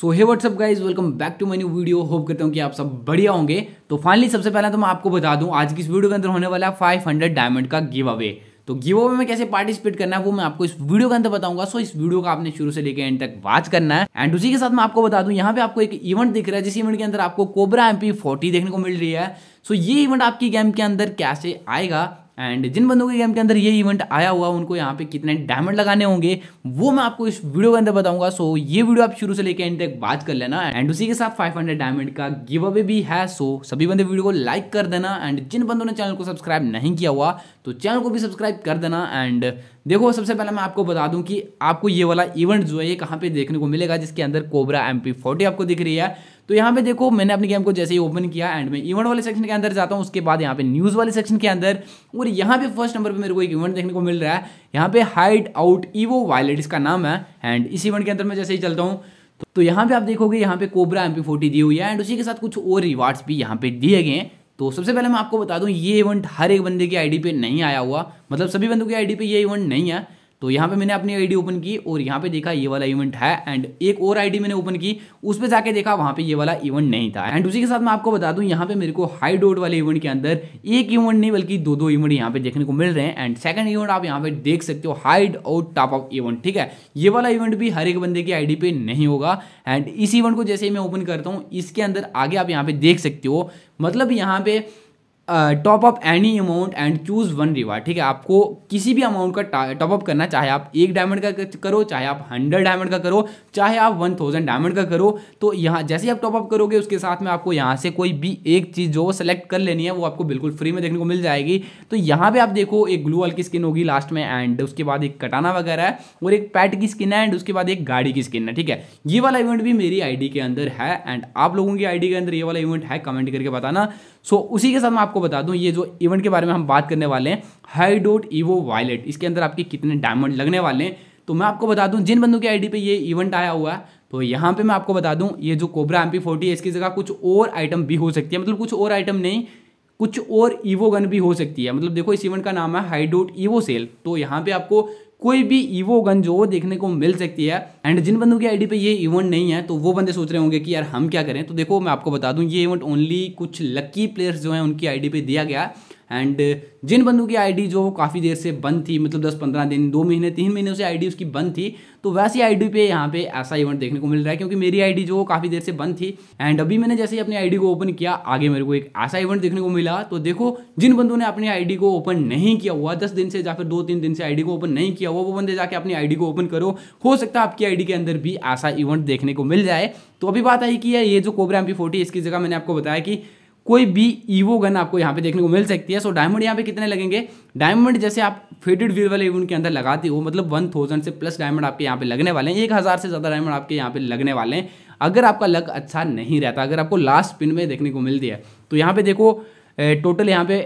So hey what's up guys welcome back to my new video hope करता हूँ कि आप सब बढ़िया होंगे तो फाइनली सबसे पहले तो मैं आपको बता दूं आज की इस वीडियो के अंदर होने वाला है हंड्रेड डायमंड का गिव अवे तो गिव अवे में कैसे पार्टिसिपेट करना है वो मैं आपको इस वीडियो के अंदर बताऊंगा सो इस वीडियो का आपने शुरू से लेकर एंड तक वाच करना है एंड उसी के साथ मैं आपको बता दूं यहाँ पे आपको एक इवेंट दिख रहा है जिस इवेंट के अंदर आपको कोबरा एम पी देखने को मिल रही है सो ये इवेंट आपकी गेम के अंदर कैसे आएगा एंड जिन बंदों के गेम के अंदर ये इवेंट आया हुआ उनको यहाँ पे कितने डायमंड लगाने होंगे वो मैं आपको इस वीडियो के अंदर बताऊंगा सो ये वीडियो आप शुरू से लेकर एंड तक बात कर लेना एंड उसी के साथ 500 डायमंड का गिव अवे भी है सो सभी बंदे वीडियो को लाइक कर देना एंड जिन बंदों ने चैनल को सब्सक्राइब नहीं किया हुआ तो चैनल को भी सब्सक्राइब कर देना एंड देखो सबसे पहले मैं आपको बता दूं कि आपको ये वाला इवेंट जो है ये कहाँ पे देखने को मिलेगा जिसके अंदर कोबरा एम आपको दिख रही है तो यहाँ पे देखो मैंने अपने गेम को जैसे ही ओपन किया एंड मैं इवेंट वाले सेक्शन के अंदर जाता हूँ उसके बाद यहाँ पे न्यूज़ वाले सेक्शन के अंदर और यहाँ पे फर्स्ट नंबर पे मेरे को एक इवेंट देखने को मिल रहा है यहाँ पे हाइड आउट ईवो वायलेट इसका नाम है एंड इस इवेंट के अंदर मैं जैसे ही चलता हूँ तो यहाँ पे आप देखोगे यहाँ पे कोबरा एम पी दी हुई है एंड उसी के साथ कुछ और रिवार्ड्स भी यहाँ पे दिए गए हैं तो सबसे पहले मैं आपको बता दूँ ये इवेंट हर एक बंदे की आईडी पे नहीं आया हुआ मतलब सभी बंदों की आई पे ये इवेंट नहीं है तो यहाँ पे हम्म। मैंने अपनी आईडी ओपन की और यहाँ पे देखा ये वाला इवेंट है एंड एक और आईडी मैंने ओपन की उस पर जाके देखा वहाँ पे ये वाला इवेंट नहीं था एंड उसी के साथ मैं आपको बता दूं यहाँ पे मेरे को हाई डोट वाले इवेंट के अंदर एक इवेंट नहीं बल्कि दो दो इवेंट यहाँ पे देखने को मिल रहे हैं एंड सेकंड इवेंट आप यहाँ पे देख सकते हो हाइड और टॉप ऑफ इवेंट ठीक है ये वाला इवेंट भी हर एक बंदे की आई पे नहीं होगा एंड इस इवेंट को जैसे ही मैं ओपन करता हूँ इसके अंदर आगे आप यहाँ पे देख सकते हो मतलब यहाँ पे top up any amount and choose one reward ठीक है आपको किसी भी अमाउंट का टॉप अप करना चाहे आप एक डायमंड का करो चाहे आप हंड्रेड डायमंड का करो चाहे आप वन थाउजेंड डायमंड का करो तो यहाँ जैसे ही आप टॉप अप करोगे उसके साथ में आपको यहाँ से कोई भी एक चीज़ जो सेलेक्ट कर लेनी है वो आपको बिल्कुल फ्री में देखने को मिल जाएगी तो यहाँ पर आप देखो एक ग्लू वाल की स्किन होगी लास्ट में एंड उसके बाद एक कटाना वगैरह है और एक पैट की स्किन है एंड उसके बाद एक गाड़ी की स्किन है ठीक है ये वाला इवेंट भी मेरी आई के अंदर है एंड आप लोगों की आई के अंदर ये वाला इवेंट है कमेंट करके बताना सो उसी के साथ मैं आपको आपको बता दूं ये जो इवेंट के बारे में हम बात करने वाले हैं हाई डोट ईवो वायलेट इसके अंदर आपके कितने डायमंड लगने वाले हैं तो मैं आपको बता दूं जिन बंदों की आईडी पे ये इवेंट आया हुआ है तो यहाँ पे मैं आपको बता दूं ये जो कोबरा एम पी फोर्टी है इसकी जगह कुछ और आइटम भी हो सकती है मतलब कुछ और आइटम नहीं कुछ और ईवो गन भी हो सकती है मतलब देखो इस इवेंट का नाम है हाई डोट ईवो सेल तो यहाँ पे आपको कोई भी ईवो गन जो देखने को मिल सकती है एंड जिन बंदों की आईडी पे ये इवेंट नहीं है तो वो बंदे सोच रहे होंगे कि यार हम क्या करें तो देखो मैं आपको बता दूं ये इवेंट ओनली कुछ लकी प्लेयर्स जो हैं उनकी आईडी पे दिया गया एंड uh, जिन बंदों की आईडी जो काफ़ी देर से बंद थी मतलब दस पंद्रह दिन दो महीने तीन महीने से आईडी उसकी बंद थी तो वैसी आईडी पे यहाँ पे ऐसा इवेंट देखने को मिल रहा है क्योंकि मेरी आईडी जो काफ़ी देर से बंद थी एंड अभी मैंने जैसे ही अपनी आईडी को ओपन किया आगे मेरे को एक ऐसा इवेंट देखने को मिला तो देखो जिन बंदों ने अपनी आई को ओपन नहीं किया हुआ दस दिन से या फिर दो तीन दिन से आई को ओपन नहीं किया हुआ वो बंदे जाके अपनी आई को ओपन करो हो सकता है आपकी आई के अंदर भी ऐसा इवेंट देखने को मिल जाए तो अभी बात आई कि ये जो कोबरा एम इसकी जगह मैंने आपको बताया कि कोई भी ईवो गन आपको यहाँ पे देखने को मिल सकती है सो डायमंड यहाँ पे कितने लगेंगे डायमंड जैसे आप फेडेड व्हील वाले इवेंट के अंदर लगाते हो मतलब वन थाउजेंड से प्लस डायमंड आपके यहाँ पे लगने वाले हैं एक हज़ार से ज़्यादा डायमंड आपके यहाँ पे लगने वाले हैं अगर आपका लक अच्छा नहीं रहता अगर आपको लास्ट पिन में देखने को मिलती है तो यहाँ पर देखो टोटल यहाँ पे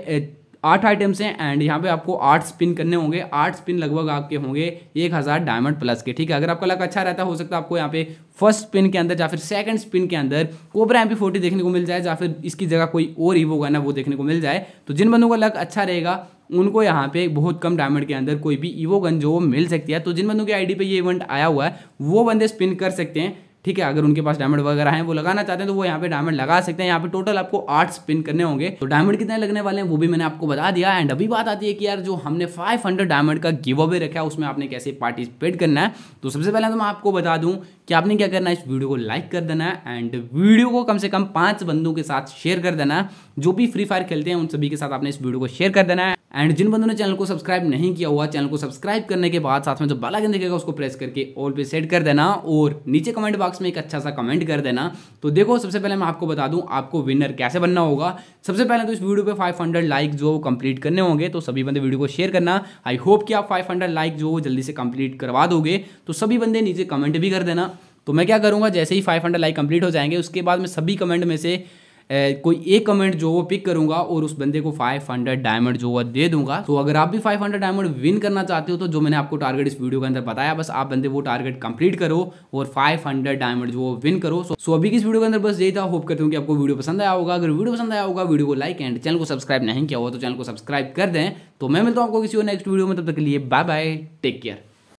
आठ आइटम्स हैं एंड यहाँ पे आपको आठ स्पिन करने होंगे आठ स्पिन लगभग आपके होंगे एक हज़ार डायमंड प्लस के ठीक है अगर आपका लक अच्छा रहता हो सकता है आपको यहाँ पे फर्स्ट स्पिन के अंदर या फिर सेकंड स्पिन के अंदर कोबरा एम फोर्टी देखने को मिल जाए या फिर इसकी जगह कोई और ईवो गन है वो देखने को मिल जाए तो जिन बंदों का लक अच्छा रहेगा उनको यहाँ पे बहुत कम डायमंड के अंदर कोई भी ईवो गन जो मिल सकती है तो जिन बंदों की आईडी पे ये इवेंट आया हुआ है वो बंदे स्पिन कर सकते हैं ठीक है अगर उनके पास डायमंड वगैरह हैं वो लगाना चाहते हैं तो वो यहाँ पे डायमंड लगा सकते हैं यहाँ पे टोटल आपको आठ स्पिन करने होंगे तो डायमंड कितने लगने वाले हैं वो भी मैंने आपको बता दिया एंड अभी बात आती है कि यार जो हमने 500 डायमंड का गिव अवे रखा है उसमें आपने कैसे पार्टिसिपेट करना है तो सबसे पहले तो मैं आपको बता दूँ कि आपने क्या करना है इस वीडियो को लाइक कर देना है एंड वीडियो को कम से कम पाँच बंदों के साथ शेयर कर देना है जो भी फ्री फायर खेलते हैं उन सभी के साथ आपने इस वीडियो को शेयर कर देना है एंड जिन बंदों ने चैनल को सब्सक्राइब नहीं किया हुआ चैनल को सब्सक्राइब करने के बाद साथ में जो बाला आइकन दिखेगा उसको प्रेस करके ऑल पे सेट कर देना और नीचे कमेंट बॉक्स में एक अच्छा सा कमेंट कर देना तो देखो सबसे पहले मैं आपको बता दूं आपको विनर कैसे बनना होगा सबसे पहले तो इस वीडियो पे 500 लाइक जो कंप्लीट करने होंगे तो सभी बंदे वीडियो को शेयर करना आई होप कि आप 500 लाइक जो जल्दी से कंप्लीट करवा दोगे तो सभी बंदे नीचे कमेंट भी कर देना तो मैं क्या करूँगा जैसे ही फाइव लाइक कंप्लीट हो जाएंगे उसके बाद में सभी कमेंट में से कोई एक कमेंट जो वो पिक करूंगा और उस बंदे को 500 डायमंड जो वो दे दूंगा तो अगर आप भी 500 डायमंड विन करना चाहते हो तो जो मैंने आपको टारगेट इस वीडियो के अंदर बताया बस आप बंदे वो टारगेट कंप्लीट करो और 500 डायमंड जो वो विन करो सो, सो अभी इस वीडियो के अंदर बस यही था होप करते हूँ कि आपको वीडियो पसंद आया होगा अगर वीडियो पसंद आया होगा वीडियो को लाइक एंड चैनल को सब्सक्राइब नहीं किया हो तो चैनल को सब्सक्राइब कर दें तो मैं मिलता हूँ आपको किसी और नेक्स्ट वीडियो में तब तक के लिए बाय बाय टेक केयर